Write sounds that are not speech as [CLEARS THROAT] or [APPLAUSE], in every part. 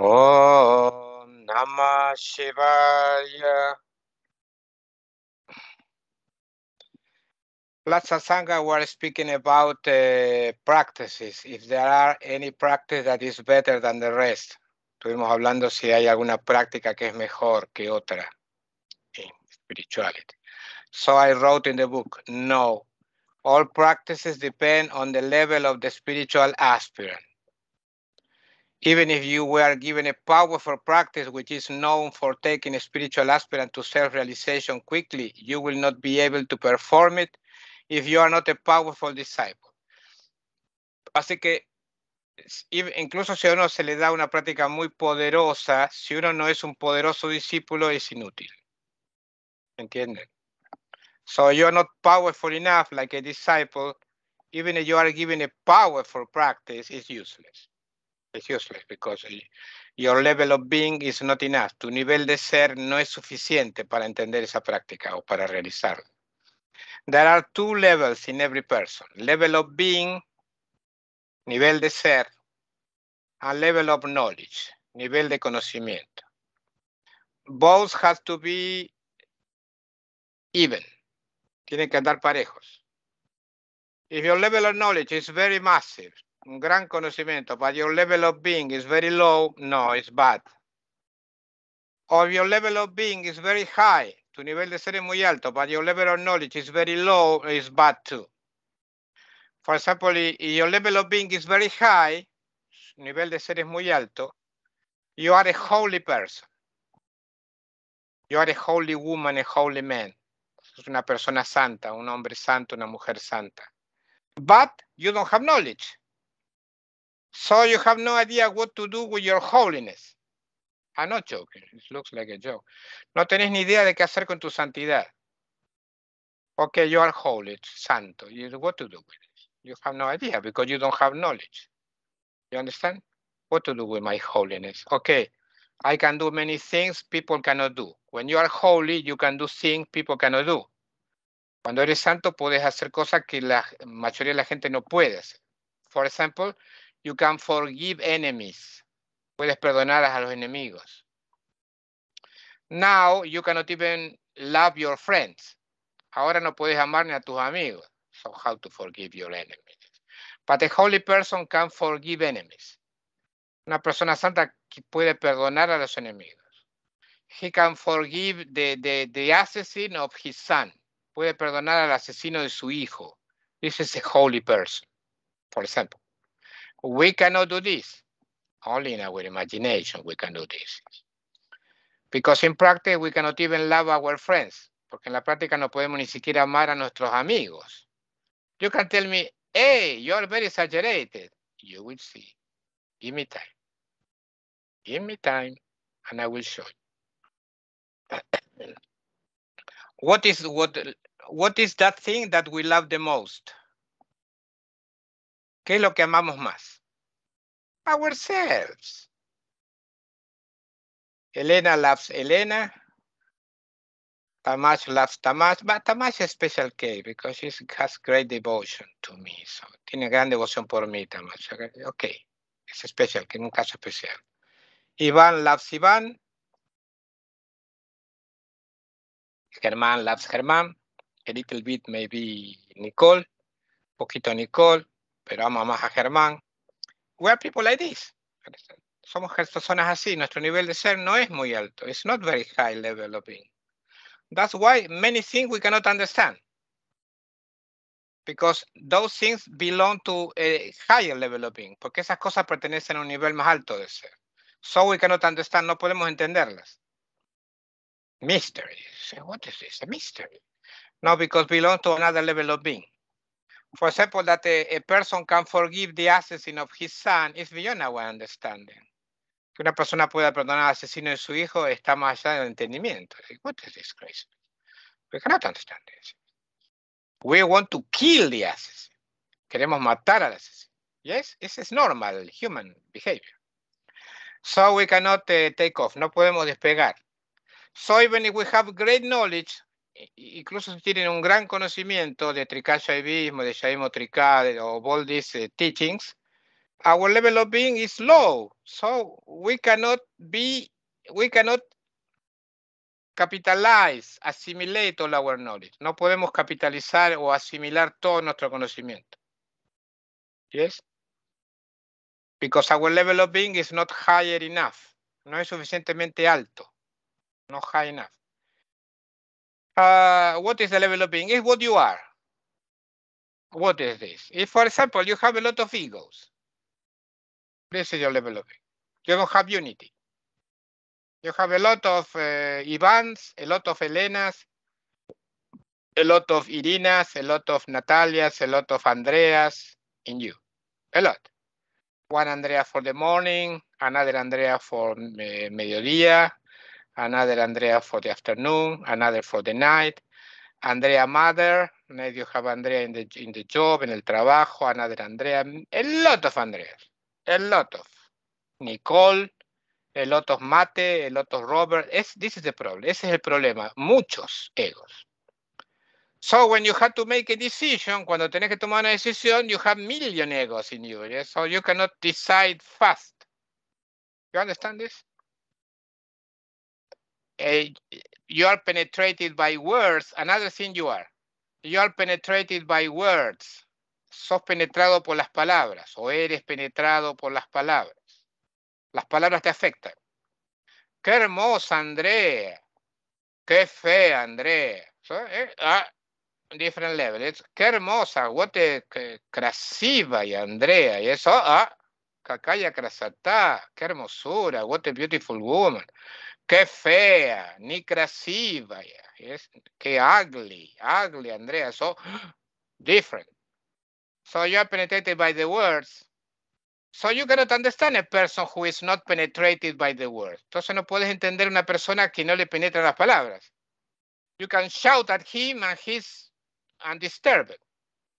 Oh Namah Shivaya. Last Sangha we're speaking about uh, practices, if there are any practice that is better than the rest. Estuvimos hablando si hay alguna práctica que es mejor que otra in spirituality. So I wrote in the book, no. All practices depend on the level of the spiritual aspirant even if you were given a powerful practice which is known for taking a spiritual aspirant to self-realization quickly, you will not be able to perform it if you are not a powerful disciple. Así que incluso si a uno se le da una práctica muy poderosa, si uno no es un poderoso discípulo es inútil. ¿Entienden? So you're not powerful enough like a disciple, even if you are given a powerful practice, it's useless. it's useless because your level of being is not enough. Tu nivel de ser no es suficiente para entender esa práctica o para realizarla. There are two levels in every person. Level of being, nivel de ser, and level of knowledge, nivel de conocimiento. Both have to be even. Tienen que andar parejos. If your level of knowledge is very massive, gran conocimiento, but your level of being is very low, no, it's bad. Or your level of being is very high, tu nivel de ser es muy alto, but your level of knowledge is very low, It's bad too. For example, your level of being is very high, nivel de ser es muy alto, you are a holy person. You are a holy woman, a holy man. Es una persona santa, un hombre santo, una mujer santa. But you don't have knowledge. So you have no idea what to do with your holiness. I'm not joking. It looks like a joke. No tenés ni idea de qué hacer con tu santidad. Okay, you are holy, santo. You, what to do with it? You have no idea because you don't have knowledge. You understand? What to do with my holiness? Okay, I can do many things people cannot do. When you are holy, you can do things people cannot do. Cuando eres santo, puedes hacer cosas que la mayoría de la gente no puede hacer. For example, You can forgive enemies. Puedes perdonar a los enemigos. Now you cannot even love your friends. Ahora no puedes amar ni a tus amigos. So how to forgive your enemies. But a holy person can forgive enemies. Una persona santa que puede perdonar a los enemigos. He can forgive the, the, the assassin of his son. Puede perdonar al asesino de su hijo. This is a holy person, for example. We cannot do this. Only in our imagination we can do this. Because in practice we cannot even love our friends. Porque en la práctica no podemos ni siquiera amar a nuestros amigos. You can tell me, hey, you're very exaggerated. You will see. Give me time. Give me time and I will show you. [COUGHS] what is what what is that thing that we love the most? ¿Qué es lo que amamos más? Ourselves. Elena loves Elena. Tamash loves Tamash, but Tamash is special case because she has great devotion to me. So, tiene gran devoción por mí, Tamás. Ok, es especial, que es un caso especial. Iván loves Iván. Germán loves Germán. A little bit maybe Nicole. Poquito Nicole pero a más a Germán. where are people like this. Somos personas así, nuestro nivel de ser no es muy alto. It's not very high level of being. That's why many things we cannot understand. Because those things belong to a higher level of being. Porque esas cosas pertenecen a un nivel más alto de ser. So we cannot understand, no podemos entenderlas. Mystery. What is this? A mystery. No, because belong to another level of being. For example, that a, person can forgive the assassin of his son is beyond our understanding. Que una persona pueda perdonar al asesino de su hijo está más allá del entendimiento. Eh, what is this crazy? We cannot understand this. We want to kill the assassin. Queremos matar al asesino. Yes, this is normal human behavior. So we cannot eh, take off. No podemos despegar. So even if we have great knowledge, eh, incluso si tienen un gran conocimiento de Trikashaivismo, de Shaivismo Trika o Boldi's eh, teachings, our level of being is low. So we cannot be, we cannot capitalize, assimilate all our knowledge. No podemos capitalizar o asimilar todo nuestro conocimiento. Yes? Because our level of being is not higher enough. No es suficientemente alto. No high enough. Uh, what is the level of being? Is what you are. What is this? If, for example, you have a lot of egos, this is your level of being. You don't have unity. You have a lot of uh, Ivans, a lot of Elenas, a lot of Irinas, a lot of Natalias, a lot of Andreas in you. A lot. One Andrea for the morning, another Andrea for uh, mediodía, another Andrea for the afternoon, another for the night, Andrea mother, maybe you have Andrea in the, in the job, en el trabajo, another Andrea, a lot of Andreas, a lot of. Nicole, a lot of Mate, a lot of Robert, this is the problem, ese es el problema, muchos egos. So when you have to make a decision, cuando tenés que tomar una decisión, you have million egos in you, so you cannot decide fast. You understand this? Eh, you are penetrated by words. Another thing you are. You are penetrated by words. Sos penetrado por las palabras o eres penetrado por las palabras. Las palabras te afectan. Qué hermosa, Andrea. Qué fea, Andrea. So, eh, ah, different level. qué hermosa. What a, qué crasiva y Andrea. Y eso, ah, cacaya Crasata. Qué hermosura. What a beautiful woman qué fea, ni creativa, es qué ugly, ugly, Andrea, so different. So you are penetrated by the words. So you cannot understand a person who is not penetrated by the words. Entonces no puedes entender una persona que no le penetran las palabras. You can shout at him and he's undisturbed.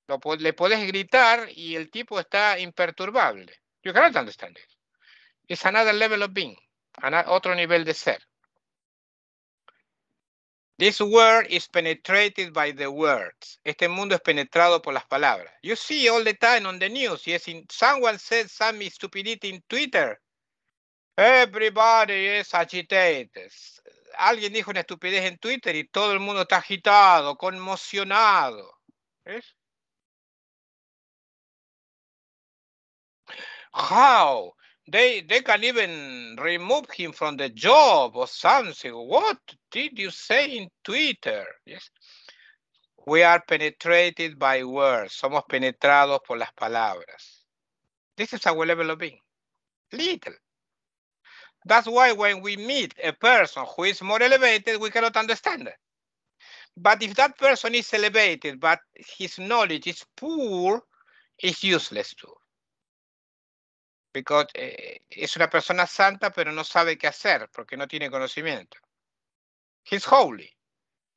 Lo, le puedes gritar y el tipo está imperturbable. You cannot understand it. It's another level of being otro nivel de ser. This world is penetrated by the words. Este mundo es penetrado por las palabras. You see all the time on the news. Yes, in, someone said some stupidity in Twitter. Everybody is agitated. Alguien dijo una estupidez en Twitter y todo el mundo está agitado, conmocionado. ¿Es? How they they can even remove him from the job or something. What did you say in Twitter? Yes. We are penetrated by words. Somos penetrados por las palabras. This is our level of being. Little. That's why when we meet a person who is more elevated, we cannot understand it. But if that person is elevated, but his knowledge is poor, it's useless too. Porque eh, es una persona santa, pero no sabe qué hacer porque no tiene conocimiento. He's holy.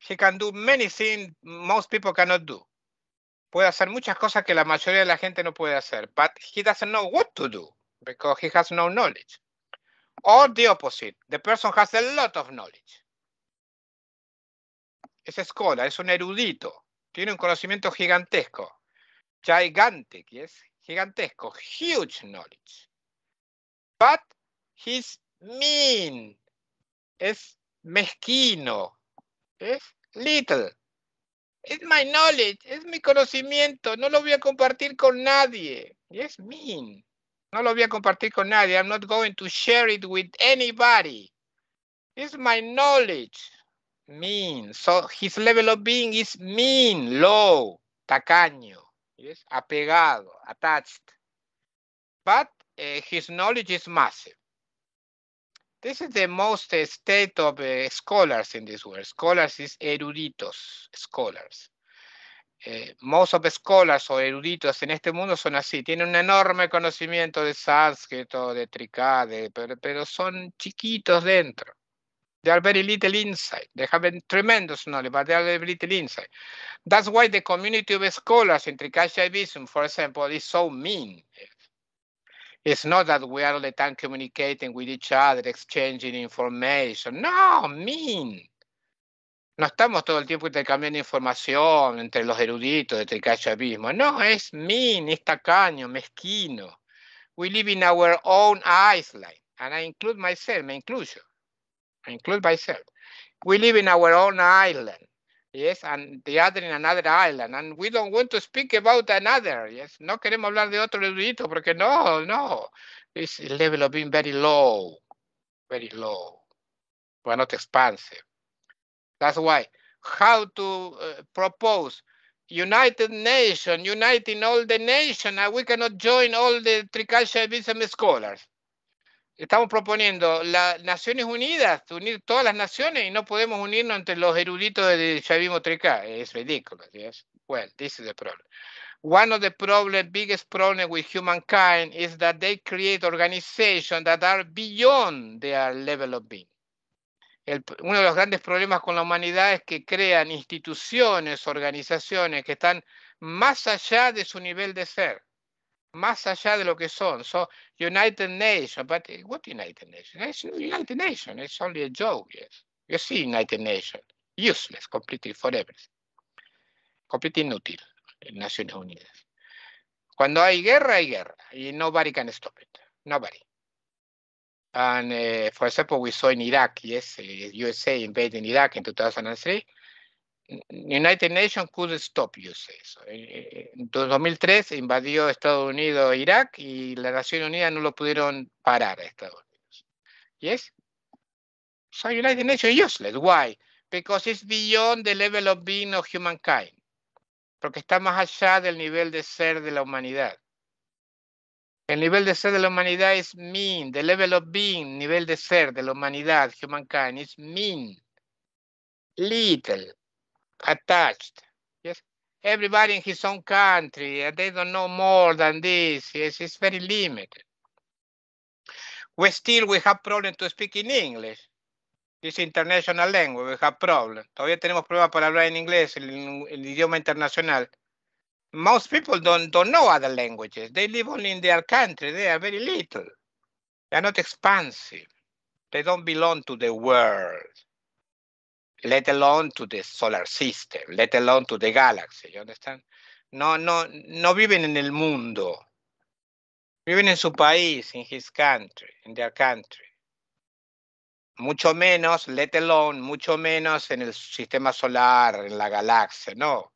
He can do many things most people cannot do. Puede hacer muchas cosas que la mayoría de la gente no puede hacer. Pero he doesn't know what to do because he has no knowledge. Or the opposite. The person has a lot of knowledge. Es escola, es un erudito. Tiene un conocimiento gigantesco. Gigantic, es gigantesco, huge knowledge. But his mean, es mezquino, es little. It's my knowledge, es mi conocimiento, no lo voy a compartir con nadie. Es mean. No lo voy a compartir con nadie. I'm not going to share it with anybody. It's my knowledge. Mean. So his level of being is mean, low, tacaño apegado, attached. But eh, his knowledge is massive. This is the most state of eh, scholars in this world. Scholars is eruditos, scholars. Eh, most of scholars o eruditos en este mundo son así, tienen un enorme conocimiento de sánscrito, de tricade pero, son chiquitos dentro. They are very little insight. They have a tremendous knowledge, but they are very little insight. That's why the community of scholars in Trikashaivism, for example, is so mean. It's not that we are all the time communicating with each other, exchanging information. No, mean. No estamos todo el tiempo intercambiando información entre los eruditos de Trikashavismo. No, es mean, es tacaño, mezquino. We live in our own island, and I include myself, me inclusion include myself. We live in our own island, yes, and the other in another island, and we don't want to speak about another, yes. No queremos hablar de otro erudito, porque no, no. This level of being very low, very low. We're not expansive. That's why how to uh, propose United Nation, uniting all the nation, and we cannot join all the Trikasha scholars. Estamos proponiendo las Naciones Unidas, unir todas las naciones y no podemos unirnos entre los eruditos de chavismo 3 Es ridículo. Bueno, Well, this is the One of the biggest with humankind is that they create organizations that are beyond their level of being. uno de los grandes problemas con la humanidad es que crean instituciones, organizaciones que están más allá de su nivel de ser más allá de lo que son. So, United Nations, but eh, what United Nations? United Nations, it's only a joke, yes. You see United Nations, useless, completely forever, Completely inútil en Naciones Unidas. Cuando hay guerra, hay guerra, y nobody can stop it. Nobody. And uh, for example, we saw in Iraq, yes, eh, USA invaded Iraq in 2003. United Nations could stop you. eso. Eh, eh, en 2003 invadió Estados Unidos Irak y la Nación Unida no lo pudieron parar a Estados Unidos. Yes? So United Nations is useless. Why? Because it's beyond the level of being of humankind. Porque está más allá del nivel de ser de la humanidad. El nivel de ser de la humanidad es mean. The level of being, nivel de ser de la humanidad, humankind, is mean. Little. attached. Yes, everybody in his own country, and they don't know more than this. Yes, it's very limited. We still we have problem to speak in English. This international language, we have problem. Todavía tenemos problema para hablar en inglés, el, el idioma internacional. Most people don't, don't know other languages. They live only in their country. They are very little. They are not expansive. They don't belong to the world let alone to the solar system, let alone to the galaxy, you understand? No, no, no viven en el mundo. Viven en su país, in his country, in their country. Mucho menos, let alone, mucho menos en el sistema solar, en la galaxia, no.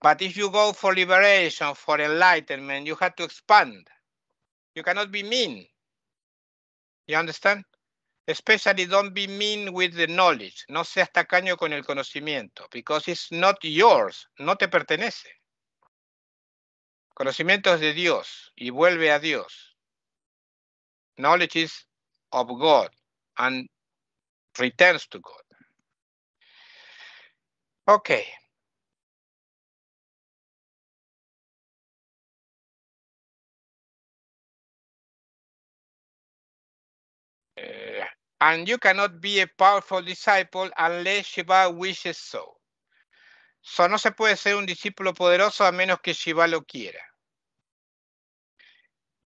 But if you go for liberation, for enlightenment, you have to expand. You cannot be mean. You understand? especially don't be mean with the knowledge, no seas tacaño con el conocimiento, because it's not yours, no te pertenece. Conocimiento es de Dios y vuelve a Dios. Knowledge is of God and returns to God. Okay. Uh, and you cannot be a powerful disciple unless Shiva wishes so. So no se puede ser un discípulo poderoso a menos que Shiva lo quiera.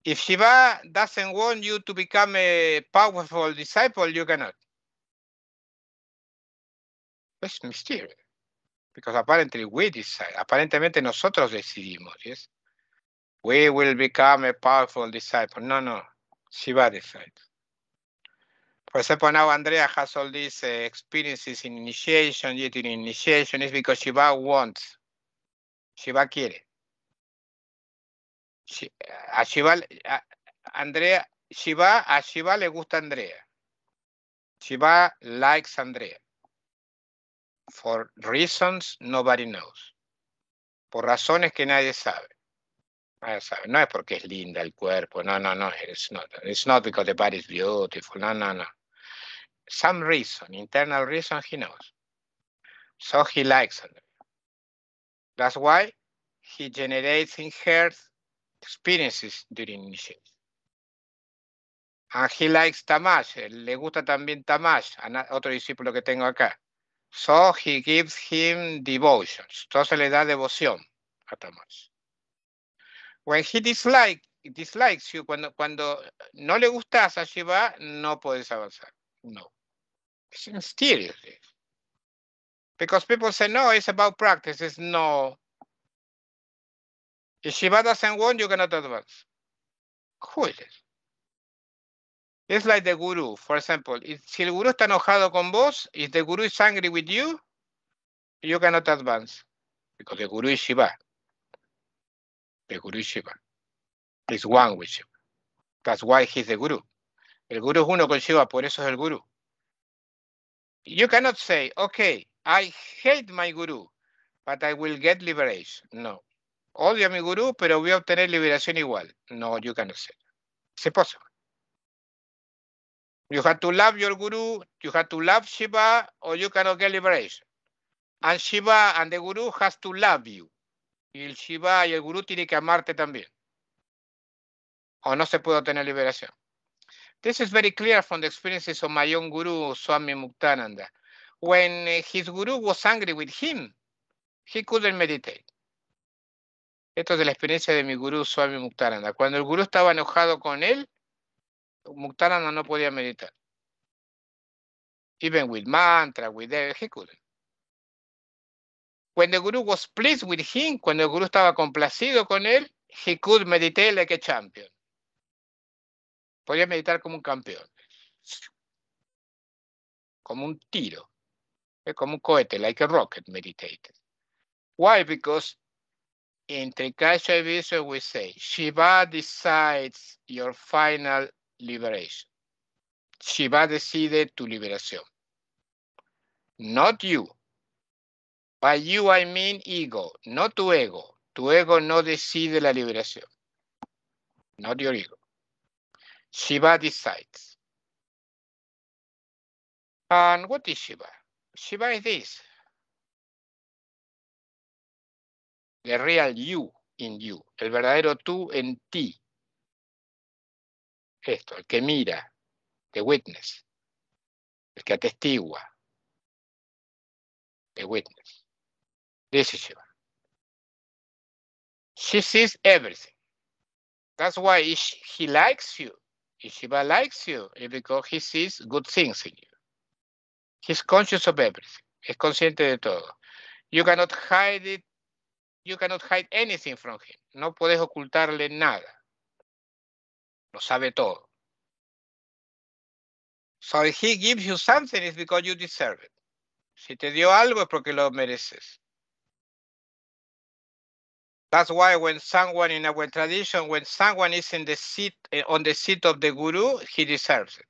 If Shiva doesn't want you to become a powerful disciple, you cannot. It's mysterious. Because apparently we decide. Aparentemente nosotros decidimos, yes? We will become a powerful disciple. No, no. Shiva decides. ejemplo, pues ahora Andrea has all these experiences in initiation, yet in initiation is because Shiva wants. Shiva quiere. A Shiva, Andrea, Shiva, a Shiva le gusta Andrea. Shiva likes Andrea. For reasons nobody knows. Por razones que nadie sabe. sabe. No es porque es linda el cuerpo. No, no, no. It's not, it's not because the body is beautiful. No, no, no some reason, internal reason he knows. So he likes That's why he generates in her experiences during initiation. And he likes Tamash, eh, le gusta también Tamash, otro discípulo que tengo acá. So he gives him devotions. Entonces le da devoción a Tamás. When he dislike, dislikes you, cuando, no le gustas a Shiva, no puedes avanzar. No seriously. Because people say, no, it's about practice. It's no. If Shiva doesn't want, you cannot advance. Who is it? It's like the guru, for example. If, si guru está enojado con vos, if the guru is angry with you, you cannot advance. Because the guru is Shiva. The guru is Shiva. He's one with Shiva. That's why he's the guru. El guru es uno con Shiva, por eso es el guru. You cannot say, okay, I hate my guru, but I will get liberation. No. Odio a mi guru, pero voy a obtener liberación igual. No, you cannot say. It's impossible. You have to love your guru, you have to love Shiva, or you cannot get liberation. And Shiva and the guru has to love you. Y el Shiva y el guru tienen que amarte también. O no se puede obtener liberación. This is very clear from the experiences of my own guru, Swami Muktananda. When uh, his guru was angry with him, he couldn't meditate. Esto es de la experiencia de mi guru Swami Muktananda. Cuando el guru estaba enojado con él, Muktananda no podía meditar. Even with mantra, with everything, he couldn't. When the guru was pleased with him, cuando el guru estaba complacido con él, he could meditate like a champion. Podría meditar como un campeón. Como un tiro. es Como un cohete, like a rocket meditated. Why? Because in Trikasha Visa we say, Shiva decides your final liberation. Shiva decide tu liberación. Not you. By you I mean ego, no tu ego. Tu ego no decide la liberación. No your ego. Shiva decides. And what is Shiva? Shiva is this. The real you in you, el verdadero tú en ti. Esto, el que mira, the witness, el que atestigua, the witness. This is Shiva. She sees everything. That's why she, he likes you Shiva likes you because he sees good things in you. He's conscious of everything. Es consciente de todo. You cannot hide it. You cannot hide anything from him. No puedes ocultarle nada. Lo sabe todo. So if he gives you something, it's because you deserve it. Si te dio algo es porque lo mereces. That's why when someone in our tradition, when someone is in the seat, eh, on the seat of the guru, he deserves it.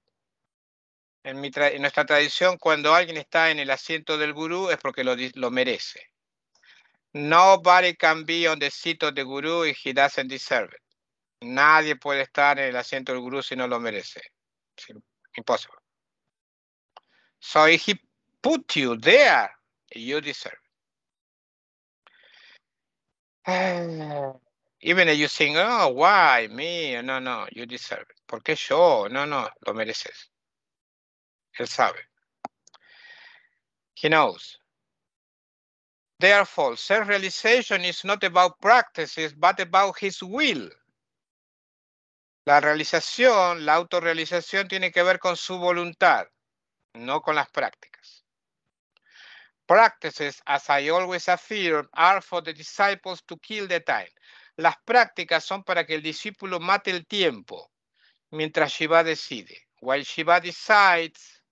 En, en nuestra tradición, cuando alguien está en el asiento del gurú es porque lo, lo merece. Nobody can be on the seat of the guru if he doesn't deserve it. Nadie puede estar en el asiento del gurú si no lo merece. Impossible. So if he put you there, you deserve. it. Even [SIGHS] if you think, oh, why me? No, no, you deserve it. ¿Por qué yo? No, no, lo mereces. Él sabe. He knows. Therefore, self-realization is not about practices, but about his will. La realización, la autorrealización tiene que ver con su voluntad, no con las prácticas. Practices, as I always affirm, are for the disciples to kill the time. Las prácticas son para que el discípulo mate el tiempo mientras Shiva decide. While Shiva decides,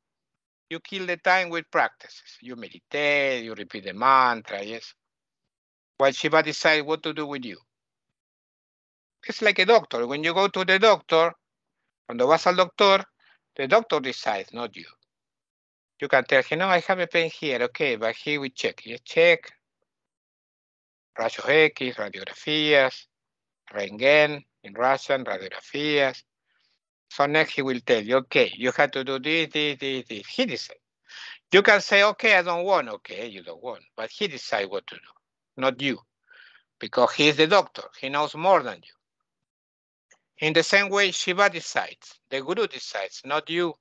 you kill the time with practices. You meditate, you repeat the mantra, yes? While Shiva decides what to do with you. It's like a doctor. When you go to the doctor, cuando vas al doctor, the doctor decides, not you. You can tell him, no, I have a pen here. Okay, but here we check. You check. Rayos X, radiografías, Rengen, in Russian, radiografías. So next he will tell you, okay, you have to do this, this, this, this. He decides. You can say, okay, I don't want. Okay, you don't want. But he decides what to do, not you, because he is the doctor. He knows more than you. In the same way, Shiva decides, the Guru decides, not you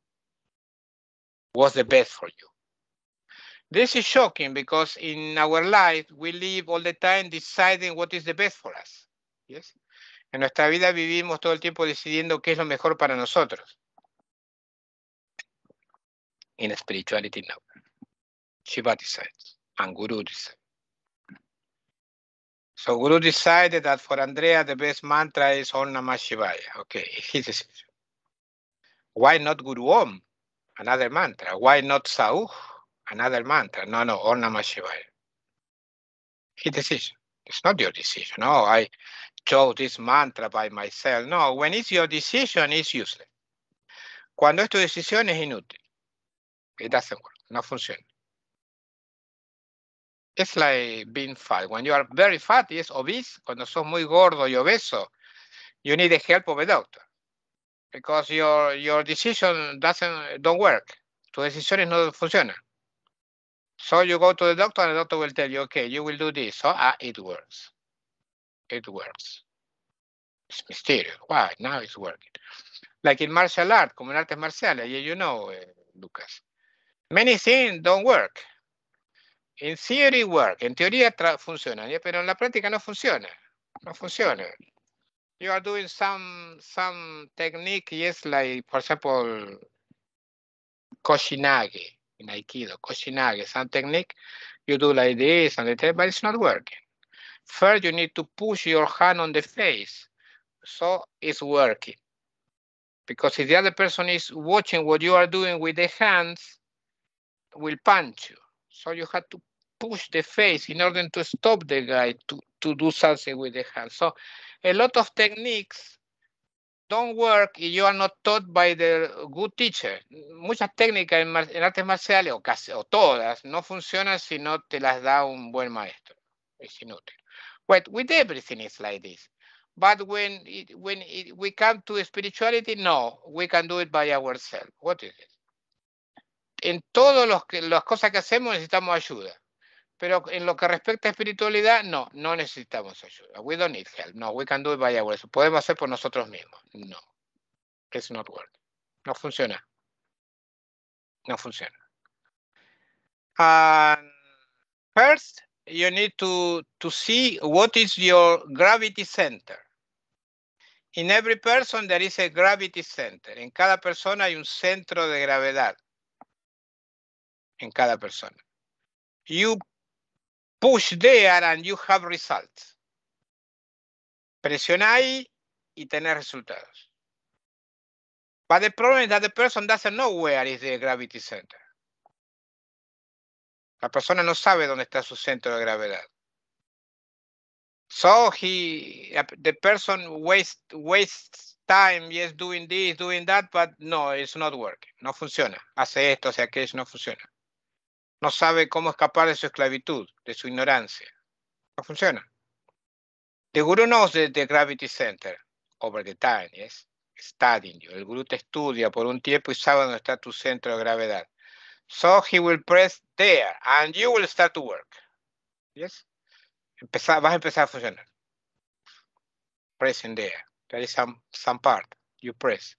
was the best for you. This is shocking because in our life we live all the time deciding what is the best for us. Yes? En nuestra vida vivimos todo el tiempo decidiendo qué es lo mejor para nosotros. In spirituality now. Shiva decides and Guru decides. So Guru decided that for Andrea the best mantra is Om Namah Shivaya. Okay, his decision. Why not Guru Om? Another mantra. Why not Sauh? Another mantra. No, no, Or Namah Shivaya. His decision. It's not your decision. Oh, I chose this mantra by myself. No, when it's your decision, it's useless. Cuando es tu decisión, es inútil. It doesn't work. No funciona. It's like being fat. When you are very fat, it's obese. Cuando sos muy gordo y obeso, you need the help of a doctor. because your your decision doesn't don't work. Tu decisión no funciona. So you go to the doctor and the doctor will tell you, okay, you will do this. So ah, it works. It works. It's mysterious. Why? Now it's working. Like in martial art, como en artes marciales, you know, uh, Lucas. Many things don't work. In theory work. En teoría funciona, eh, pero en la práctica no funciona. No funciona. you are doing some some technique, yes, like for example, Koshinage in Aikido, Koshinage, some technique, you do like this and that, but it's not working. First, you need to push your hand on the face. So it's working. Because if the other person is watching what you are doing with the hands, will punch you. So you have to push the face in order to stop the guy to, to do something with the hand. So a lot of techniques don't work if you are not taught by the good teacher. Muchas técnicas en, en artes marciales, o casi, o todas, no funcionan si no te las da un buen maestro. Es inútil. But with everything it's like this. But when it, when it, we come to spirituality, no, we can do it by ourselves. What is it? En todas las cosas que hacemos necesitamos ayuda. Pero en lo que respecta a espiritualidad, no, no necesitamos ayuda. We don't need help. No, we can do it by ourselves. Podemos hacer por nosotros mismos. No. It's not work. No funciona. No funciona. And first, you need to, to see what is your gravity center. In every person there is a gravity center. En cada persona hay un centro de gravedad. En cada persona. You Push there and you have results. ahí y tenés resultados. But the problem is that the person doesn't know where is the gravity center. La persona no sabe dónde está su centro de gravedad. So he, the person waste, wastes time, yes, doing this, doing that, but no, it's not working. No funciona. Hace esto, hace aquello, no funciona no sabe cómo escapar de su esclavitud, de su ignorancia. No funciona. The guru knows the gravity center over the time is studying El guru te estudia por un tiempo y sabe dónde está tu centro de gravedad. So he will press there and you will start to work. Yes? vas a empezar a funcionar. Pressing there. There is some, some part you press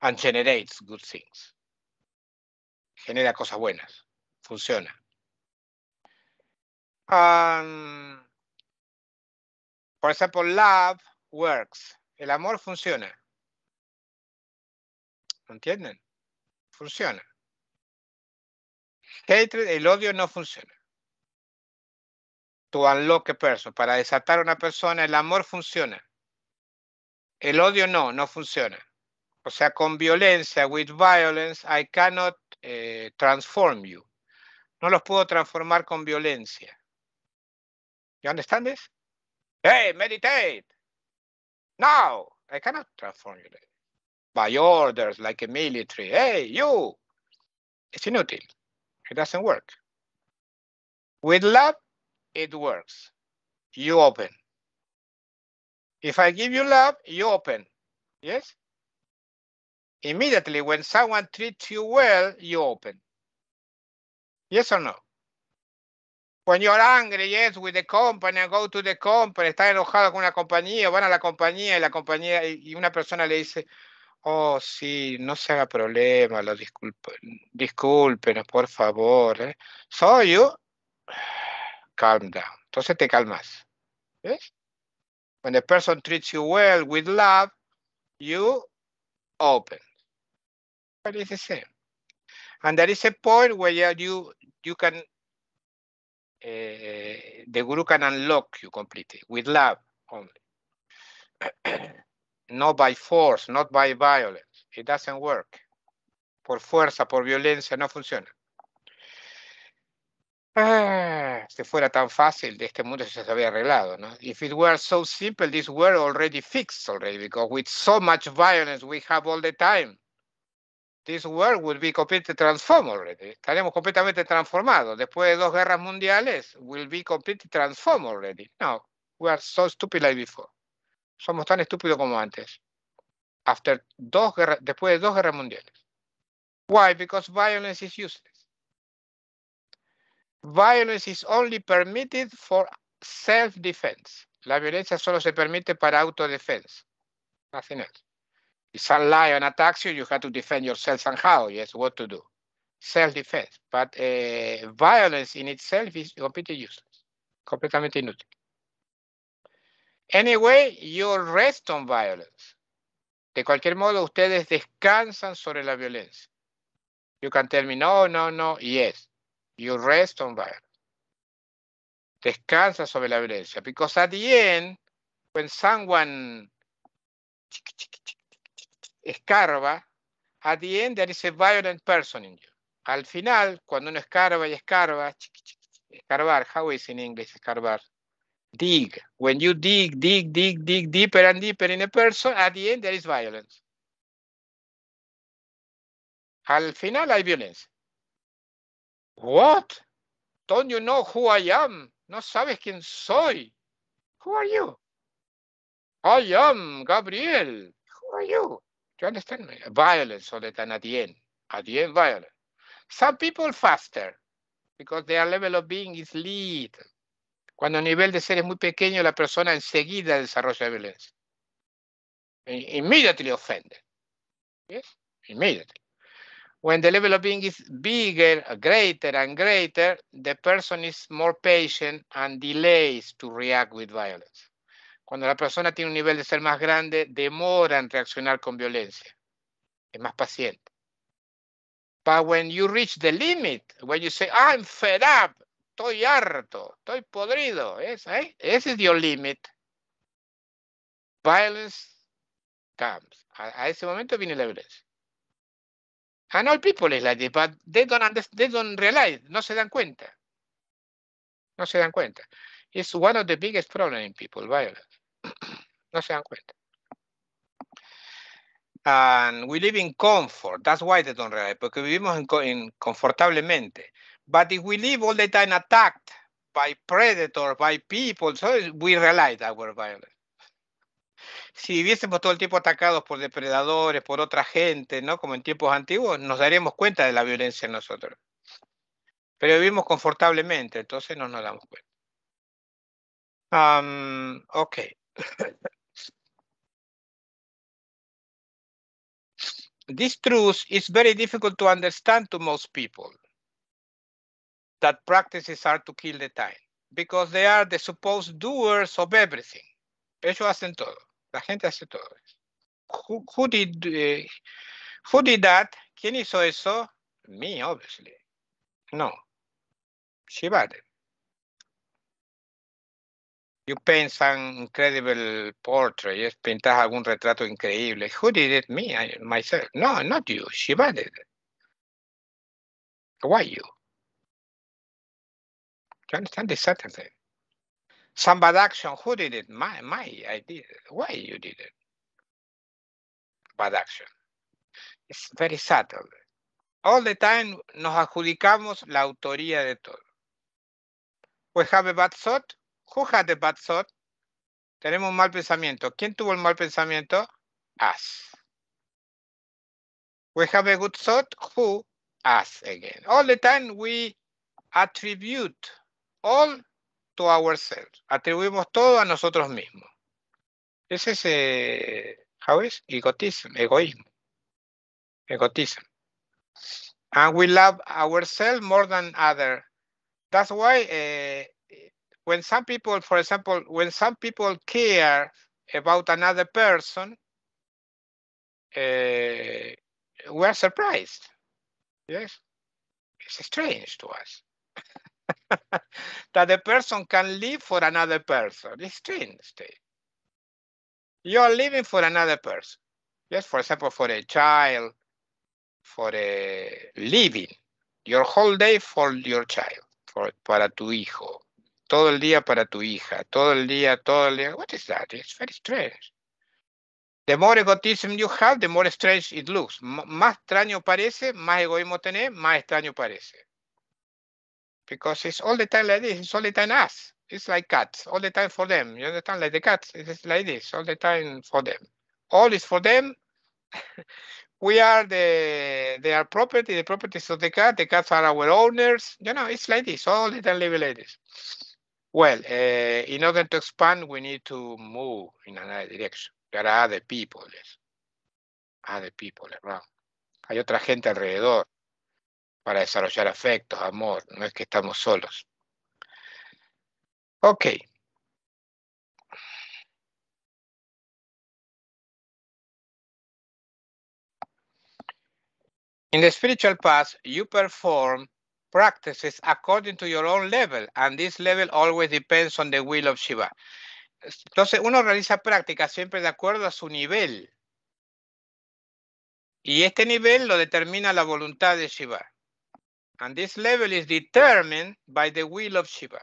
and generates good things. Genera cosas buenas funciona. por ejemplo, love works. El amor funciona. ¿Entienden? Funciona. Hatred, el odio no funciona. To unlock a person. Para desatar a una persona, el amor funciona. El odio no, no funciona. O sea, con violencia, with violence, I cannot eh, transform you. No los puedo transformar con violencia. You understand this? Hey, meditate. now. I cannot transform you. By orders, like a military. Hey, you. It's inutile. It doesn't work. With love, it works. You open. If I give you love, you open. Yes? Immediately, when someone treats you well, you open. Yes or no? Pues When you're angry, yes, with the company, go to the company, Está enojado con una compañía, van a la compañía y la compañía y una persona le dice, oh, sí, no se haga problema, lo disculpen, discúlpenos, por favor. ¿eh? Soy So you [SIGHS] calm down. Entonces te calmas. ¿Ves? When the person treats you well with love, you open. But it's the same. And there is a point where you you can uh, the guru can unlock you completely with love only. [CLEARS THROAT] not by force, not by violence. It doesn't work. Por fuerza, por violencia, no funciona. Ah, si fuera tan fácil, de este mundo ya se había arreglado, ¿no? If it were so simple, this were already fixed already, because with so much violence we have all the time. this world will be completely transformed. Estaremos completamente transformados. Después de dos guerras mundiales, will be completely transformed already. No, we are so stupid like before. Somos tan estúpidos como antes. After dos después de dos guerras mundiales. Why? Because violence is useless. Violence is only permitted for self-defense. La violencia solo se permite para autodefensa. Nothing else. If some lion attacks you, you have to defend yourself somehow. Yes, what to do? Self-defense. But uh, violence in itself is completely useless, completely inutile. Anyway, you rest on violence. De cualquier modo, ustedes descansan sobre la violencia. You can tell me, no, no, no, yes. You rest on violence. Descansa sobre la violencia. Because at the end, when someone escarba, at the end there is a violent person in you. Al final, cuando uno escarba y escarba, escarbar, how is in English escarbar? Dig. When you dig, dig, dig, dig deeper and deeper in a person, at the end there is violence. Al final hay violencia. What? Don't you know who I am? No sabes quién soy. Who are you? I am Gabriel. Who are you? Do you understand me? Violence so that and at the end, at the end, violence. Some people faster because their level of being is lead. Cuando el nivel de ser es muy pequeño, la persona enseguida desarrolla violencia. Immediately offended. Yes, immediately. When the level of being is bigger, greater, and greater, the person is more patient and delays to react with violence. Cuando la persona tiene un nivel de ser más grande, demora en reaccionar con violencia. Es más paciente. But when you reach the limit, when you say, I'm fed up, estoy harto, estoy podrido, ¿es, eh? ese es your limit. Violence comes. A, a ese momento viene la violencia. And all people is like this, but they don't, they don't realize, no se dan cuenta. No se dan cuenta is one of the biggest problem in people, violence. [CLEARS THROAT] no se dan cuenta. And we live in comfort. That's why they don't realize, porque vivimos en, confortablemente. But if we live all the time attacked by predators, by people, so we realize that we're violent. Si viviésemos todo el tiempo atacados por depredadores, por otra gente, ¿no? Como en tiempos antiguos, nos daríamos cuenta de la violencia en nosotros. Pero vivimos confortablemente, entonces no nos damos cuenta. Um, okay. this truth is very difficult to understand to most people that practices are to kill the time because they are the supposed doers of everything. Ellos hacen todo. La gente hace todo. Who, who did, uh, who did that? ¿Quién hizo eso? Me, obviously. No. She it. You paint some incredible portrait. paint pintas algún retrato increíble. Who did it? Me, I, myself. No, not you. She did it. Why you? you understand the sentence? Some bad action, who did it? My, my, I did. Why you did it? Bad action. It's very subtle. All the time nos adjudicamos la autoría de todo. We have a bad thought, Who had bad thought? Tenemos mal pensamiento. ¿Quién tuvo el mal pensamiento? Us. We have a good thought. Who? Us again. All the time we attribute all to ourselves. Atribuimos todo a nosotros mismos. Ese es, eh, how is? egoísmo. And we love ourselves more than other. That's why eh, when some people, for example, when some people care about another person, uh, we're surprised. Yes, it's strange to us [LAUGHS] that a person can live for another person. It's strange. You're living for another person. Yes, for example, for a child, for a living, your whole day for your child, for, para tu hijo. todo el día para tu hija, todo el día, todo el día. What is that? It's very strange. The more egotism you have, the more strange it looks. más extraño parece, más egoísmo tenés, más extraño parece. Because it's all the time like this, it's all the time us. It's like cats, all the time for them. You understand? Like the cats, it's like this, all the time for them. All is for them. [LAUGHS] we are the their property, the properties of the cat. The cats are our owners. You know, it's like this, all the time like this. Well, uh, in order to expand, we need to move in another direction. There are other people, other people around. Hay otra gente alrededor para desarrollar afectos, amor. No es que estamos solos. Ok. In the spiritual path, you perform practices according to your own level, and this level always depends on the will of Shiva. Entonces, uno realiza prácticas siempre de acuerdo a su nivel. Y este nivel lo determina la voluntad de Shiva. And this level is determined by the will of Shiva.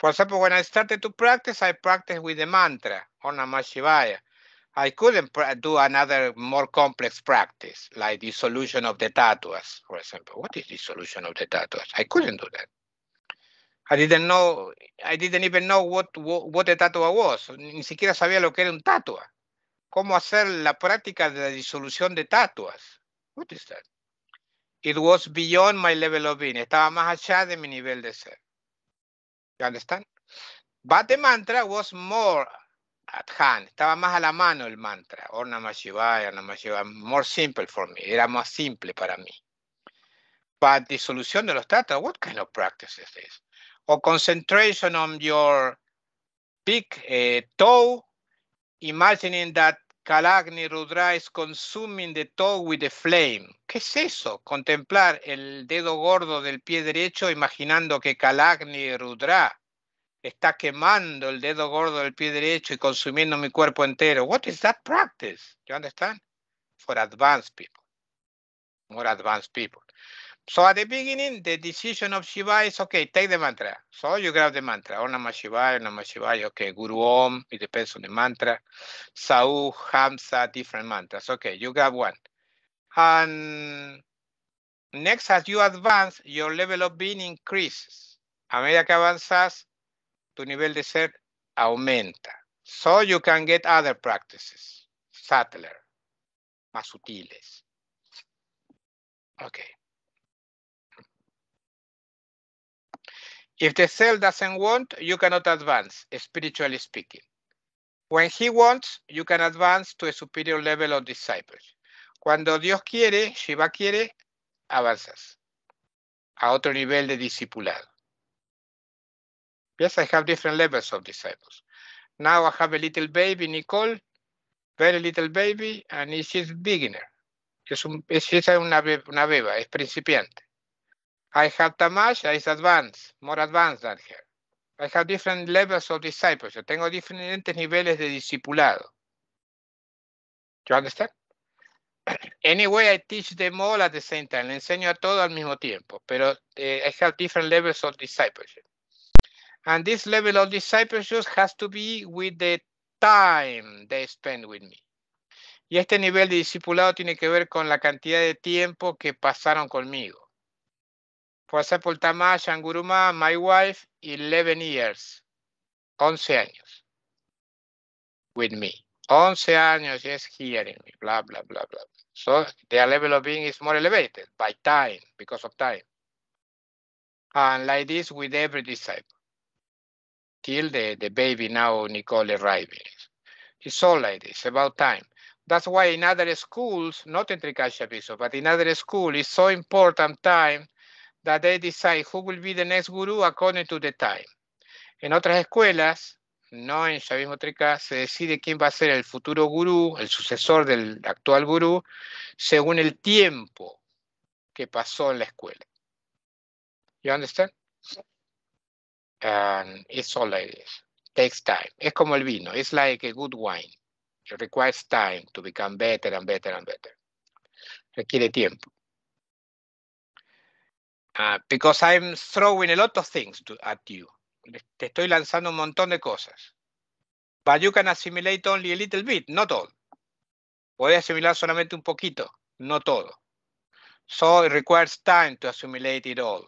For example, when I started to practice, I practiced with the mantra, Om Namah Shivaya. I couldn't do another more complex practice, like dissolution of the tatuas, for example. What is dissolution of the tatuas? I couldn't do that. I didn't know, I didn't even know what, what, what the tattoo was. Ni siquiera sabía lo que era un tatua. Cómo hacer la práctica de la disolución de tatuas. What is that? It was beyond my level of being. Estaba más allá de mi nivel de ser. You understand? But the mantra was more at hand, estaba más a la mano el mantra, Om oh, more simple for me, era más simple para mí. But the solution de los tatas, what kind of practice is this? Or concentration on your big eh, toe, imagining that Kalagni Rudra is consuming the toe with the flame. ¿Qué es eso? Contemplar el dedo gordo del pie derecho imaginando que Kalagni Rudra está quemando el dedo gordo del pie derecho y consumiendo mi cuerpo entero. What is that practice? You understand? For advanced people. More advanced people. So at the beginning, the decision of Shiva is, okay, take the mantra. So you grab the mantra. Om Namah Shivaya, Namah Shivaya, okay, Guru Om, it depends on the mantra. Sau, Hamsa, different mantras. Okay, you grab one. And next, as you advance, your level of being increases. A medida que avanzas, tu nivel de ser aumenta. So you can get other practices, subtler, más sutiles. Okay. If the cell doesn't want, you cannot advance, spiritually speaking. When he wants, you can advance to a superior level of disciples. Cuando Dios quiere, Shiva quiere, avanzas a otro nivel de discipulado. Yes, I have different levels of disciples. Now I have a little baby, Nicole, very little baby, and she's beginner. she's una, una beba, es principiante. I have Tamash, is advanced, more advanced than her. I have different levels of disciples. Yo tengo diferentes niveles de discipulado. You understand? [CLEARS THROAT] Anyway, I teach them all at the same time. Le enseño a todo al mismo tiempo. Pero eh, I have different levels of discipleship. And this level of discipleship has to be with the time they spend with me. Y este nivel de discipulado tiene que ver con la cantidad de tiempo que pasaron conmigo. For example, Tamash and Guruma, my wife, 11 years, 11 años, with me. 11 años is hearing me, blah, blah, blah, blah. So their level of being is more elevated by time, because of time. And like this with every disciple. till the, the baby now, Nicole, arriving. It's all like this, about time. That's why in other schools, not in Piso, but in other schools, it's so important time that they decide who will be the next guru according to the time. En otras escuelas, no en Shavismo Trika, se decide quién va a ser el futuro gurú, el sucesor del actual guru, según el tiempo que pasó en la escuela. You understand? and it's all like this. Takes time. Es como el vino. It's like a good wine. It requires time to become better and better and better. Requiere tiempo. Uh, because I'm throwing a lot of things to, at you. Te estoy lanzando un montón de cosas. But you can assimilate only a little bit, not all. Puedes asimilar solamente un poquito, no todo. So it requires time to assimilate it all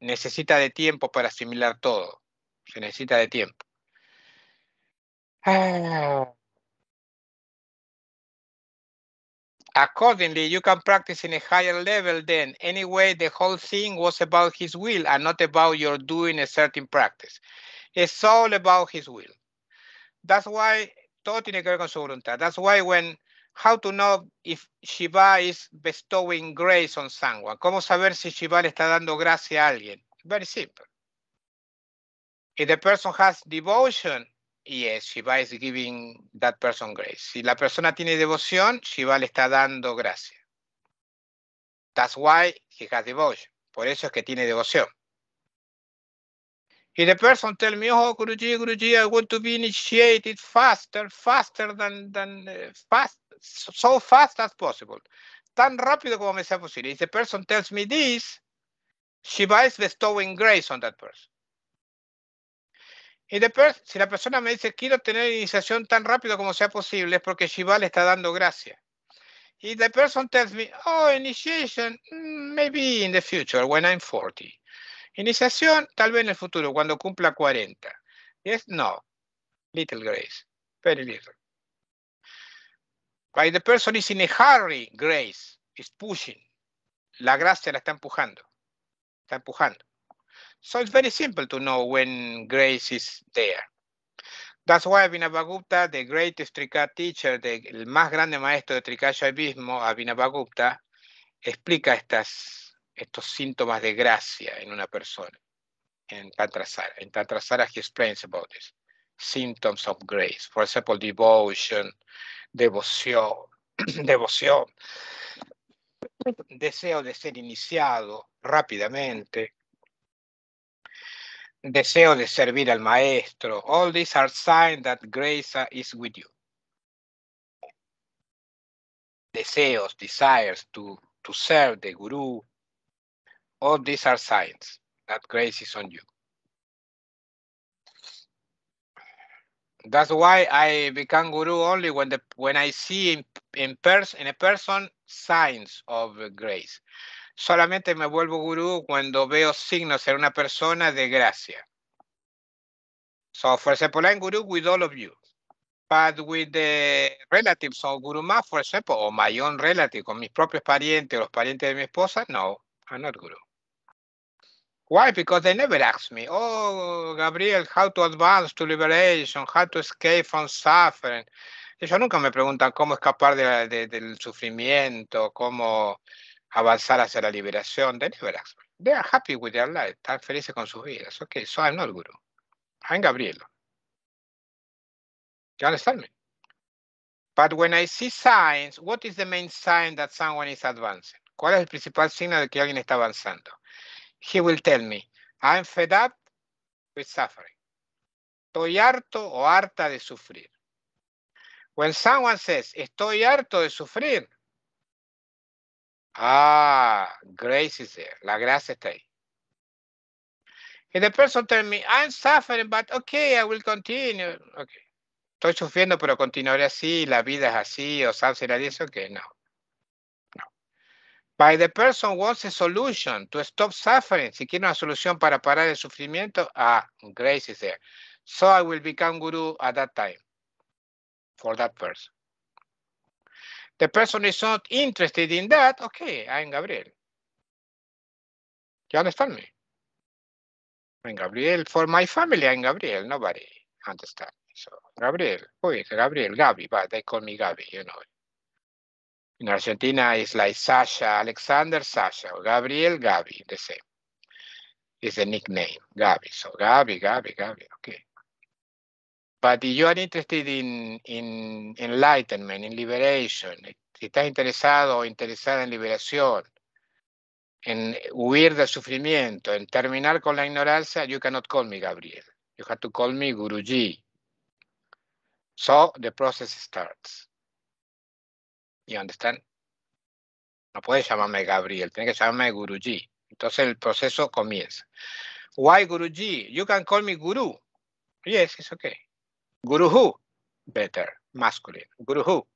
necesita de tiempo para asimilar todo. Se necesita de tiempo. Ah. Accordingly, you can practice in a higher level then. Anyway, the whole thing was about his will and not about your doing a certain practice. It's all about his will. That's why, taught in a Gregorian That's why when How to know if Shiva is bestowing grace on someone? ¿Cómo saber si Shiva le está dando gracia a alguien? Very simple. If the person has devotion, yes, Shiva is giving that person grace. Si la persona tiene devoción, Shiva le está dando gracia. That's why he has devotion. Por eso es que tiene devoción. If the person tell me, oh, Guruji, Guruji, I want to be initiated faster, faster than, than eh, fast, so fast as possible, tan rápido como me sea posible. If the person tells me this, Shiva is bestowing grace on that person. Y si la persona me dice, quiero tener iniciación tan rápido como sea posible, es porque Shiva le está dando gracia. Y the person tells me, oh, initiation, mm, maybe in the future, when I'm 40. Iniciación, tal vez en el futuro, cuando cumpla 40. Yes, no. Little grace. Very little. By the person is in a hurry, grace is pushing. La gracia la está empujando. Está empujando. So it's very simple to know when grace is there. That's why Abhinavagupta, the greatest Trika teacher, the, el más grande maestro de abismo Abhinavagupta, explica estas, estos síntomas de gracia en una persona. En Tantrasara. In Tantrasara, he explains about this symptoms of grace. For example, devotion, devoción, [CLEARS THROAT] devoción, deseo de ser iniciado rápidamente, deseo de servir al maestro. All these are signs that grace uh, is with you. Deseos, desires to, to serve the guru. All these are signs that grace is on you. that's why I become guru only when the when I see in, in person in a person signs of grace. Solamente me vuelvo gurú cuando veo signos en una persona de gracia. So, for example, I'm guru with all of you. But with the relatives of Guru Ma, for example, or my own relative, con mis propios parientes los parientes de mi esposa, no, I'm not guru. Why? Because they never me me, oh, Gabriel, how to advance to liberation, how to escape from suffering. Ellos nunca me preguntan cómo escapar de del sufrimiento, cómo avanzar hacia la liberación. They me. preguntan. are happy with their life, están felices con sus vidas. Ok, so I'm not guru. I'm Gabriel. You understand me? But when I see signs, what is the main sign that someone is advancing? ¿Cuál es el principal signo de que alguien está avanzando? he will tell me, I'm fed up with suffering. Estoy harto o harta de sufrir. When someone says, estoy harto de sufrir. Ah, grace is there. La gracia está ahí. If the person tells me, I'm suffering, but okay, I will continue. Okay. Estoy sufriendo, pero continuaré así, la vida es así, o será like this. no. By the person wants a solution to stop suffering. Si quiere una solución para parar el sufrimiento, ah, grace is there. So I will become guru at that time for that person. The person is not interested in that. Okay, I'm Gabriel. You understand me? I'm Gabriel. For my family, I'm Gabriel. Nobody understands. So Gabriel, who is Gabriel? Gabi, but they call me Gabi, you know. En Argentina es like Sasha, Alexander Sasha, o Gabriel Gabi, the same. Es a nickname, Gaby. So Gaby, Gaby, Gabi. okay. But if you are interested in, in enlightenment, in liberation, si estás interesado o interesada en liberación, en huir del sufrimiento, en terminar con la ignorancia, you cannot call me Gabriel. You have to call me Guruji. So the process starts y dónde están. No puedes llamarme Gabriel, tiene que llamarme Guruji. Entonces el proceso comienza. Why Guruji? You can call me Guru. Yes, it's okay. Guru who? Better, masculine. Guru who?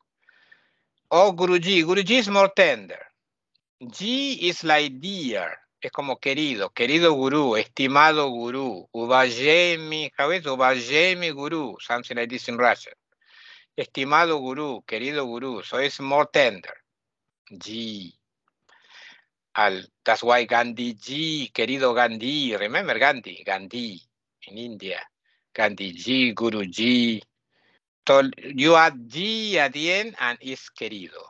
Oh, Guruji. Guruji is more tender. G is like dear. Es como querido, querido Guru. estimado gurú. Ubayemi, ¿sabes? Ubayemi Guru. something like this in Russian. Estimado gurú, querido gurú, it's more tender. G, that's why Gandhi G, querido Gandhi, remember Gandhi, Gandhi in India. Gandhi G, Guru G, you add G at the end and it's querido.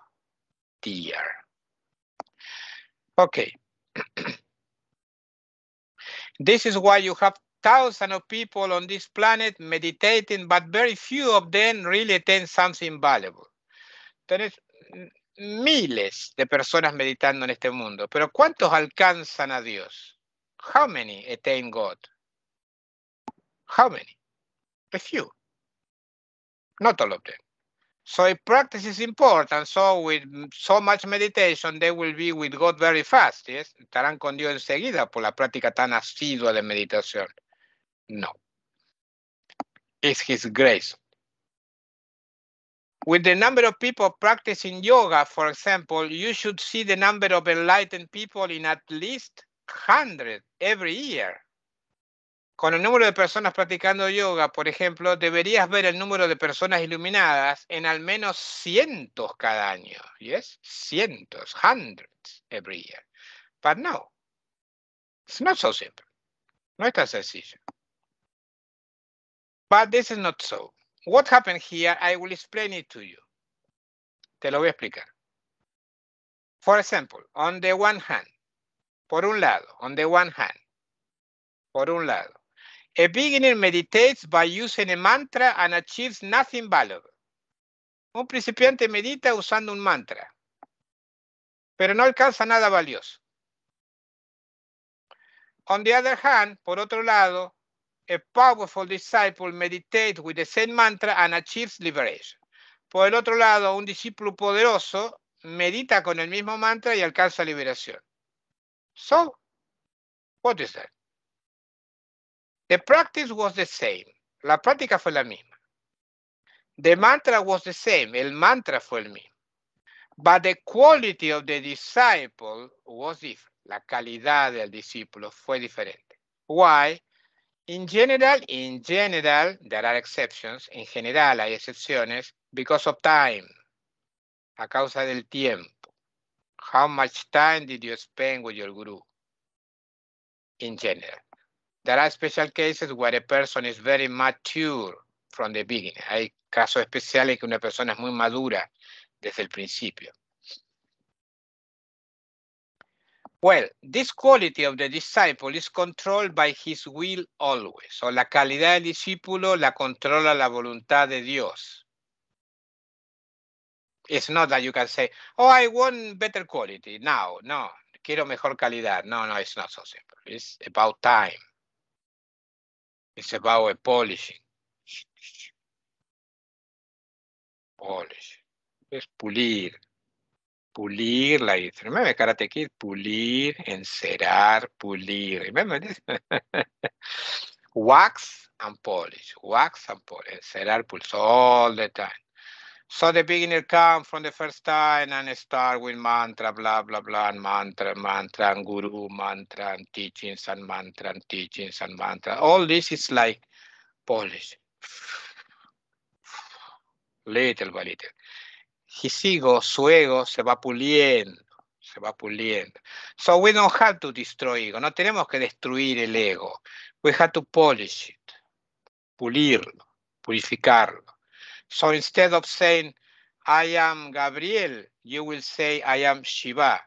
Dear. Okay. [CLEARS THROAT] this is why you have thousands of people on this planet meditating, but very few of them really attain something valuable. Tenés miles de personas meditando en este mundo, pero ¿cuántos alcanzan a Dios? How many attain God? How many? A few. Not all of them. So if practice is important, so with so much meditation, they will be with God very fast, yes? Estarán con Dios enseguida por la práctica tan asidua de meditación. No. It's His grace. With the number of people practicing yoga, for example, you should see the number of enlightened people in at least 100 every year. Con el número de personas practicando yoga, por ejemplo, deberías ver el número de personas iluminadas en al menos cientos cada año. Yes, cientos, hundreds every year. But no, it's not so simple. No es tan sencillo. But this is not so. What happened here, I will explain it to you. Te lo voy a explicar. For example, on the one hand, por un lado, on the one hand, por un lado, a beginner meditates by using a mantra and achieves nothing valuable. Un principiante medita usando un mantra, pero no alcanza nada valioso. On the other hand, por otro lado, a powerful disciple meditates with the same mantra and achieves liberation. Por el otro lado, un discípulo poderoso medita con el mismo mantra y alcanza liberación. So, what is that? The practice was the same. La práctica fue la misma. The mantra was the same. El mantra fue el mismo. But the quality of the disciple was different. La calidad del discípulo fue diferente. Why? In general, in general, there are exceptions. En general hay excepciones. Because of time. A causa del tiempo. How much time did you spend with your guru? In general. There are special cases where a person is very mature from the beginning. Hay casos especiales que una persona es muy madura desde el principio. Well, this quality of the disciple is controlled by his will always. O la calidad del discípulo la controla la voluntad de Dios. It's not that you can say, oh, I want better quality. Now, no, quiero mejor calidad. No, no, it's not so simple. It's about time. It's about a polishing. Polish. Es pulir pulir la remember? Karate Kid, pulir, encerar, pulir. this? [LAUGHS] wax and polish, wax and polish, encerar, polish all the time. So the beginner come from the first time and start with mantra, blah, blah, blah, and mantra, mantra, and guru, mantra, and teachings, and mantra, and teachings, and mantra. All this is like polish. [SIGHS] Little by little. sigo su ego se va puliendo, se va puliendo. So we don't have to destroy ego, no tenemos que destruir el ego. We have to polish it, pulirlo, purificarlo. So instead of saying, I am Gabriel, you will say, I am Shiva.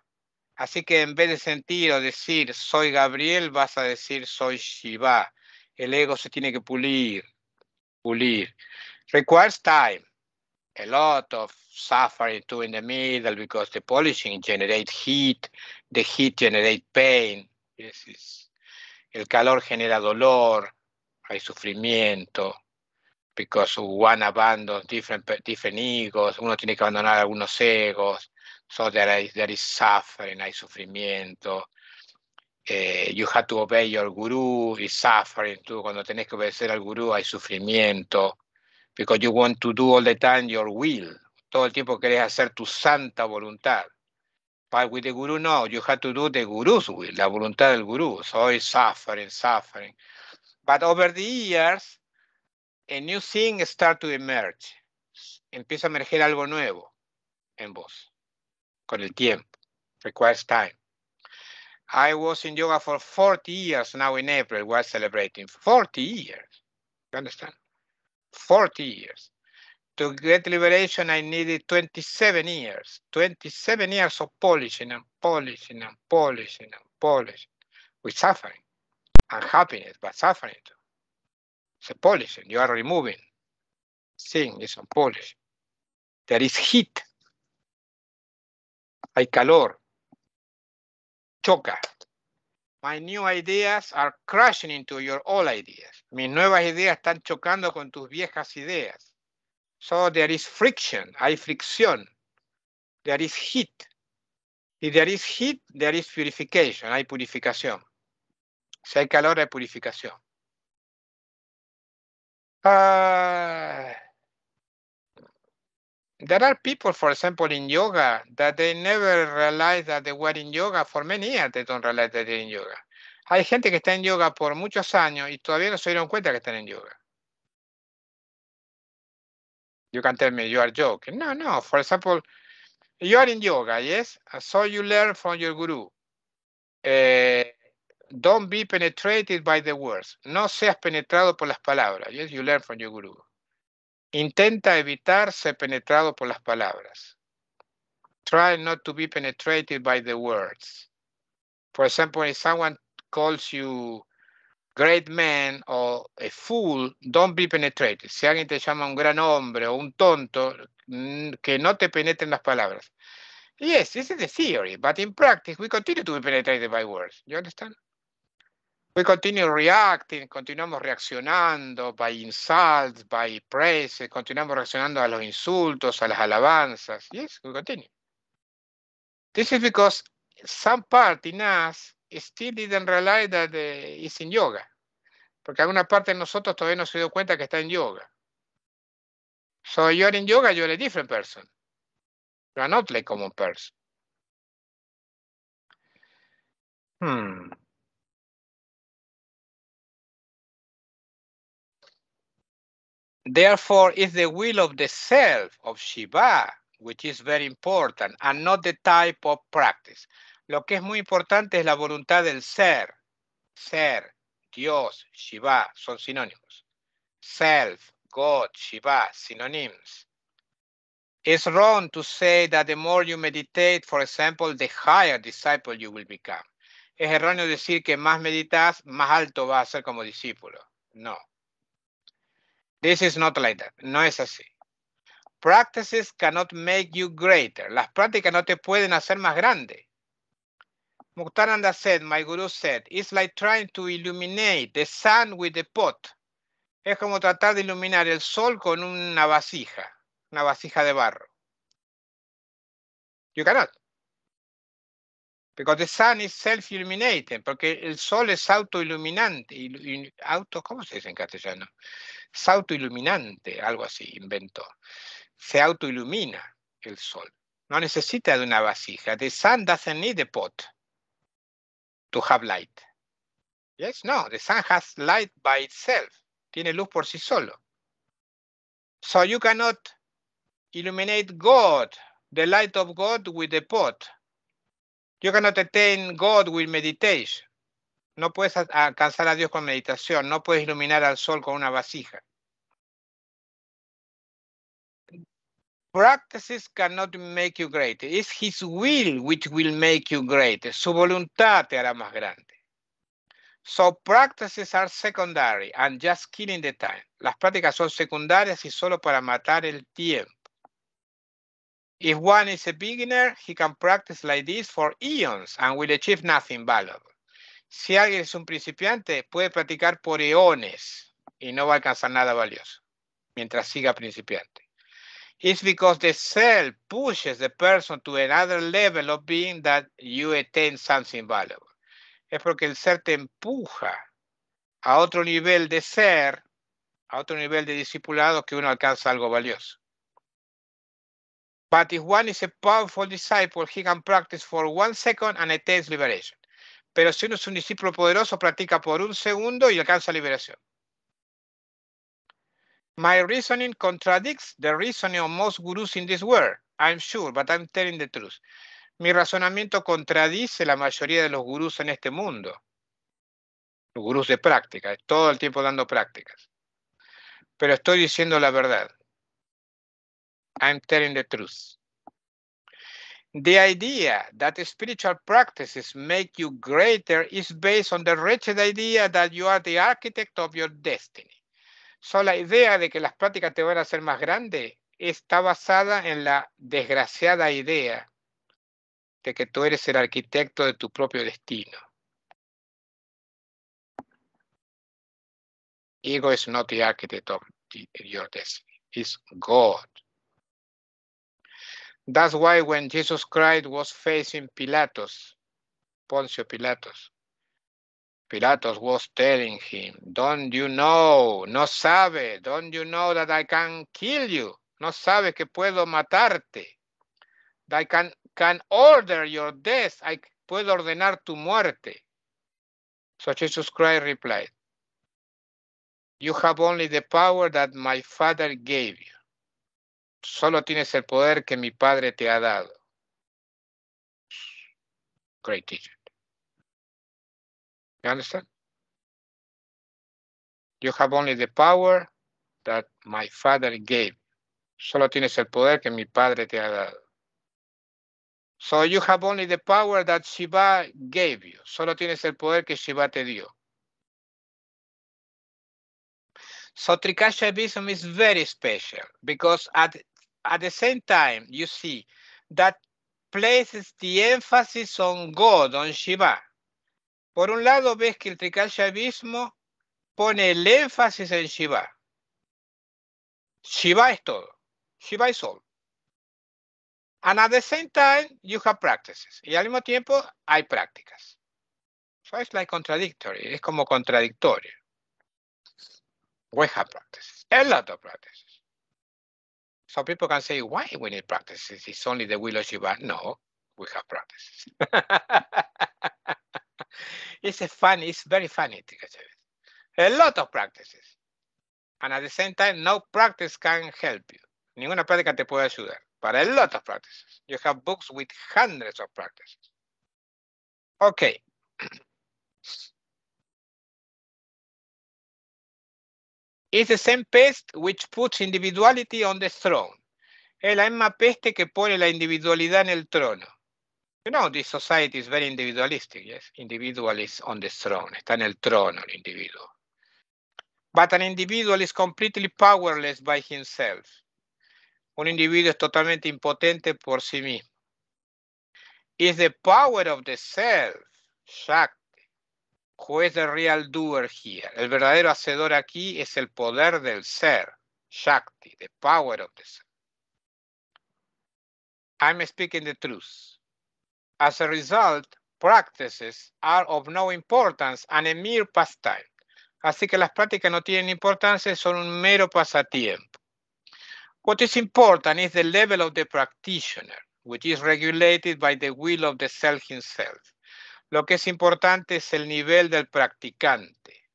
Así que en vez de sentir o decir, soy Gabriel, vas a decir, soy Shiva. El ego se tiene que pulir, pulir. Requires time, a lot of suffering too in the middle because the polishing generate heat, the heat generate pain. This is, el calor genera dolor, hay sufrimiento, because one abandons different, different egos, uno tiene que abandonar algunos egos, so there is, there is suffering, hay sufrimiento. Eh, you have to obey your guru, is suffering too. Cuando tenés que obedecer al guru hay sufrimiento, because you want to do all the time your will. Todo el tiempo querés hacer tu santa voluntad. But with the guru, no. You have to do the guru's will, la voluntad del guru. So it's suffering, suffering. But over the years, a new thing starts to emerge. Empieza a emerger algo nuevo en vos. Con el tiempo. Requires time. I was in yoga for 40 years now in April, we're celebrating 40 years. You understand? 40 years. to get liberation, I needed 27 years, 27 years of polishing and polishing and polishing and polishing with suffering, unhappiness, but suffering too. It's a polishing. You are removing. Seeing is a polishing. There is heat. Hay calor. Choca. My new ideas are crashing into your old ideas. Mis nuevas ideas están chocando con tus viejas ideas. So there is friction, hay fricción. There is heat. If there is heat, there is purification, hay purificación. Si hay calor, hay purificación. Ah, there are people, for example, in yoga that they never realize that they were in yoga for many years. They don't realize that they're in yoga. Hay gente que está en yoga por muchos años y todavía no se dieron cuenta que están en yoga. You can tell me you are joking. No, no. For example, you are in yoga, yes? Uh, so you learn from your guru. Uh, don't be penetrated by the words. No seas penetrado por las palabras. Yes, you learn from your guru. Intenta evitar ser penetrado por las palabras. Try not to be penetrated by the words. For example, if someone calls you great man o a eh, fool, don't be penetrated. Si alguien te llama un gran hombre o un tonto, mm, que no te penetren las palabras. Yes, this is the theory, but in practice we continue to be penetrated by words. You understand? We continue reacting, continuamos reaccionando by insults, by praises, continuamos reaccionando a los insultos, a las alabanzas. Yes, we continue. This is because some part in us still didn't realize that it's in yoga. Porque alguna parte de nosotros todavía no se dio cuenta que está en yoga. So you're in yoga, you're a different person. You're not like common person. Hmm. Therefore, it's the will of the self of Shiva, which is very important, and not the type of practice. Lo que es muy importante es la voluntad del ser. Ser, Dios, Shiva, son sinónimos. Self, God, Shiva, synonyms. It's wrong to say that the more you meditate, for example, the higher disciple you will become. Es erróneo decir que más meditas, más alto vas a ser como discípulo. No. This is not like that. No es así. Practices cannot make you greater. Las prácticas no te pueden hacer más grande. Muktananda said, my guru said, it's like trying to illuminate the sun with a pot. Es como tratar de iluminar el sol con una vasija, una vasija de barro. You cannot. Because the sun is self-illuminating, porque el sol es autoiluminante. auto, ¿Cómo se dice en castellano? Es autoiluminante, algo así, inventó. Se autoilumina el sol. No necesita de una vasija. The sun doesn't need a pot to have light. Yes, no, the sun has light by itself. Tiene luz por sí solo. So you cannot illuminate God, the light of God with a pot. You cannot attain God with meditation. No puedes alcanzar a Dios con meditación, no puedes iluminar al sol con una vasija. Practices cannot make you great. It's his will which will make you great. Su voluntad te hará más grande. So practices are secondary and just killing the time. Las prácticas son secundarias y solo para matar el tiempo. If one is a beginner, he can practice like this for eons and will achieve nothing valuable. Si alguien es un principiante, puede practicar por eones y no va a alcanzar nada valioso mientras siga principiante. It's because the cell pushes the person to another level of being that you attain something valuable. Es porque el ser te empuja a otro nivel de ser, a otro nivel de discipulado que uno alcanza algo valioso. But if one is a powerful disciple, he can practice for one second and attains liberation. Pero si uno es un discípulo poderoso, practica por un segundo y alcanza liberación. My reasoning contradicts the reasoning of most gurus in this world. I'm sure, but I'm telling the truth. Mi razonamiento contradice la mayoría de los gurús en este mundo. Los gurús de práctica, todo el tiempo dando prácticas. Pero estoy diciendo la verdad. I'm telling the truth. The idea that spiritual practices make you greater is based on the wretched idea that you are the architect of your destiny la idea de que las prácticas te van a hacer más grande está basada en la desgraciada idea de que tú eres el arquitecto de tu propio destino. Ego is not the architect of your destiny, it's God. That's why when Jesus Christ was facing Pilatos, Poncio Pilatos, Pilatos was telling him, Don't you know, no sabe, don't you know that I can kill you? No sabe que puedo matarte. That I can, can order your death. I puedo ordenar tu muerte. So Jesus Christ replied, You have only the power that my father gave you. Solo tienes el poder que mi padre te ha dado. Great teacher. You understand? You have only the power that my father gave. Solo tienes el poder que mi padre te ha dado. So you have only the power that Shiva gave you. Solo tienes el poder que Shiva te dio. So Trikasha is very special because at, at the same time, you see, that places the emphasis on God, on Shiva. Por un lado, ves que el tricalchavismo pone el énfasis en Shiva. Shiva es todo. Shiva es all. And at the same time, you have practices. Y al mismo tiempo, hay prácticas. So it's like contradictory. Es como contradictorio. We have practices. A lot of practices. So people can say, why we need practices? It's only the will of Shiva. No, we have practices. [LAUGHS] It's a funny, it's very funny. A lot of practices. And at the same time, no practice can help you. Ninguna práctica te puede ayudar. But a lot of practices. You have books with hundreds of practices. Okay. It's the same pest which puts individuality on the throne. Es la misma peste que pone la individualidad en el trono. You know, this society is very individualistic, yes? Individual is on the throne, está en el trono el individuo. But an individual is completely powerless by himself. Un individuo es totalmente impotente por sí mismo. Is the power of the self, Shakti, who is the real doer here. El verdadero hacedor aquí es el poder del ser, Shakti, the power of the self. I'm speaking the truth. As a result, practices are of no importance and a mere pastime. Así que las prácticas no tienen importancia, son un mero pasatiempo. What is important is the level of the practitioner, which is regulated by the will of the self himself. Lo que es importante es el nivel del practicante,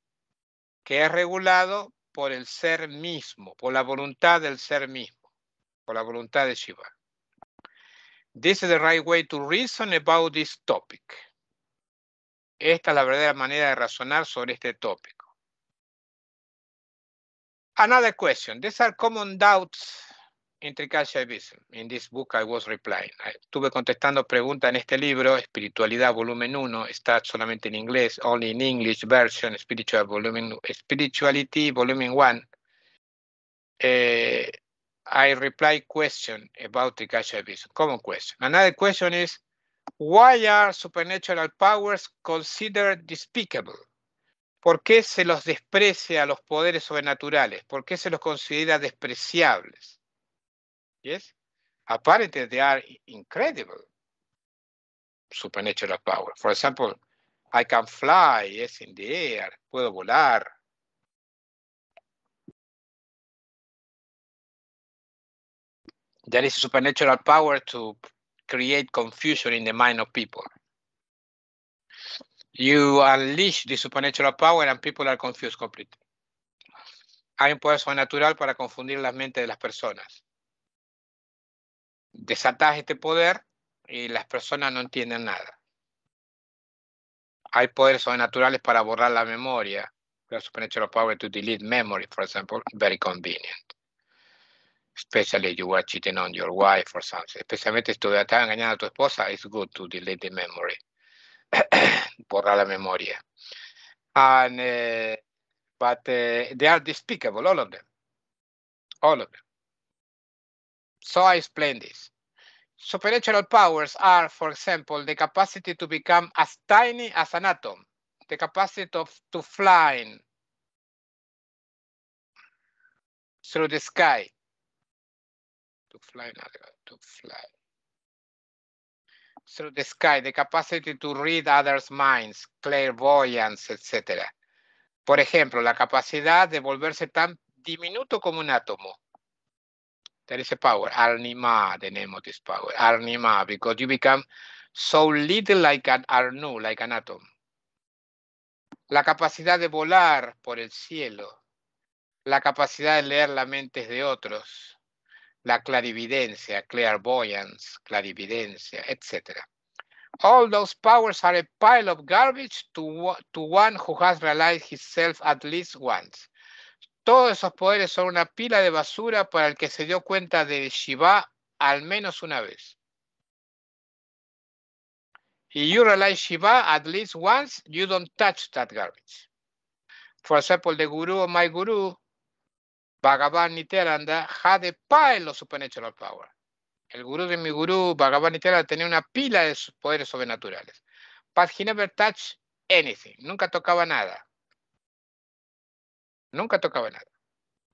que es regulado por el ser mismo, por la voluntad del ser mismo, por la voluntad de Shiva. This is the right way to reason about this topic. Esta es la verdadera manera de razonar sobre este tópico. Another question. These are common doubts in In this book I was replying. Estuve contestando preguntas en este libro, Espiritualidad, volumen 1. Está solamente en inglés, only in English version, Spiritual, volumen, Spirituality, volumen 1. I reply question about the cash common question. Another question is, why are supernatural powers considered despicable? ¿Por qué se los desprecia a los poderes sobrenaturales? ¿Por qué se los considera despreciables? Yes? Apparently they are incredible supernatural power. For example, I can fly, yes, in the air, puedo volar, there is supernatural power to create confusion in the mind of people. You unleash the supernatural power and people are confused completely. Hay un poder sobrenatural para confundir las mentes de las personas. Desatas este poder y las personas no entienden nada. Hay poderes sobrenaturales para borrar la memoria. The supernatural power to delete memory, for example, very convenient. especially you were cheating on your wife or something. Especialmente si tú estás engañando a tu esposa, it's good to delete the memory. [COUGHS] Borrar la memoria. And, uh, but uh, they are despicable, all of them. All of them. So I explain this. Supernatural powers are, for example, the capacity to become as tiny as an atom, the capacity of, to fly through the sky, to fly, to fly. Through the sky, the capacity to read others' minds, clairvoyance, etc. Por ejemplo, la capacidad de volverse tan diminuto como un átomo. There is a power, Arnima, the name of this power, Arnima, because you become so little like an Arnu, like an atom. La capacidad de volar por el cielo, la capacidad de leer la mentes de otros, la clarividencia, clairvoyance, clarividencia, etc. All those powers are a pile of garbage to, to one who has realized himself at least once. Todos esos poderes son una pila de basura para el que se dio cuenta de Shiva al menos una vez. If you realize Shiva at least once, you don't touch that garbage. For example, the guru or my guru Bhagavan Nityananda had a pile of supernatural power. El Guru de mi gurú, Bhagavan Nityananda, tenía una pila de poderes sobrenaturales. But he never touched anything. Nunca tocaba nada. Nunca tocaba nada.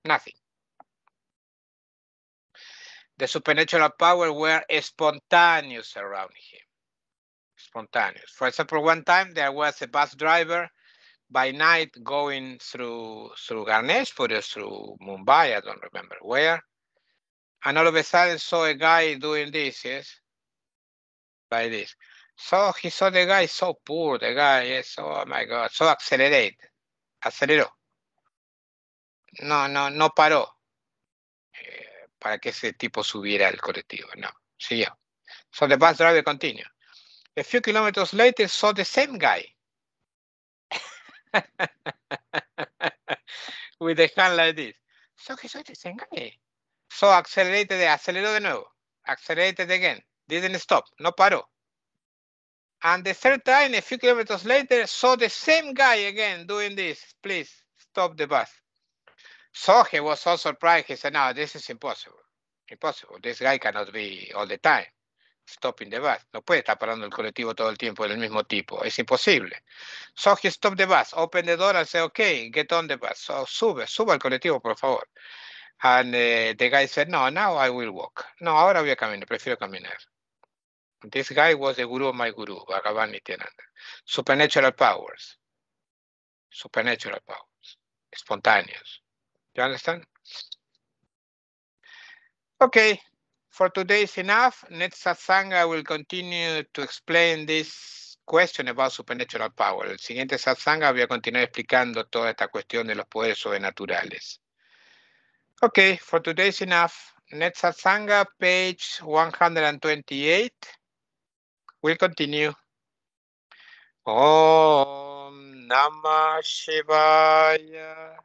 Nothing. The supernatural power were spontaneous around him. Spontaneous. For example, one time there was a bus driver by night going through through Garneshpur, through Mumbai, I don't remember where. And all of a sudden saw a guy doing this, yes, like this. So he saw the guy so poor, the guy, yes, oh my God, so accelerate, aceleró. No, no, no paró eh, para que ese tipo subiera al colectivo, no, siguió. So the bus driver continued. A few kilometers later saw the same guy with the hand like this. So he soy desengañe. So accelerated, acelero de nuevo. Accelerated again. Didn't stop, no paró. And the third time, a few kilometers later, saw the same guy again doing this. Please stop the bus. So he was so surprised. He said, no, this is impossible. Impossible. This guy cannot be all the time. stopping the bus. No puede estar parando el colectivo todo el tiempo del mismo tipo. Es imposible. So he stopped the bus. Open the door and say, okay, get on the bus. So sube, suba al colectivo, por favor. And eh, the guy said, no, now I will walk. No, ahora voy a caminar, prefiero caminar. This guy was the guru of my guru, Bhagavan Supernatural powers. Supernatural powers. Spontaneous. You understand? Okay, For today is enough. Next satsanga will continue to explain this question about supernatural power. El siguiente satsanga voy a continuar explicando toda esta cuestión de los poderes sobrenaturales. Okay, for today is enough. Next satsanga, page 128. We'll continue. Om Namah Shivaya.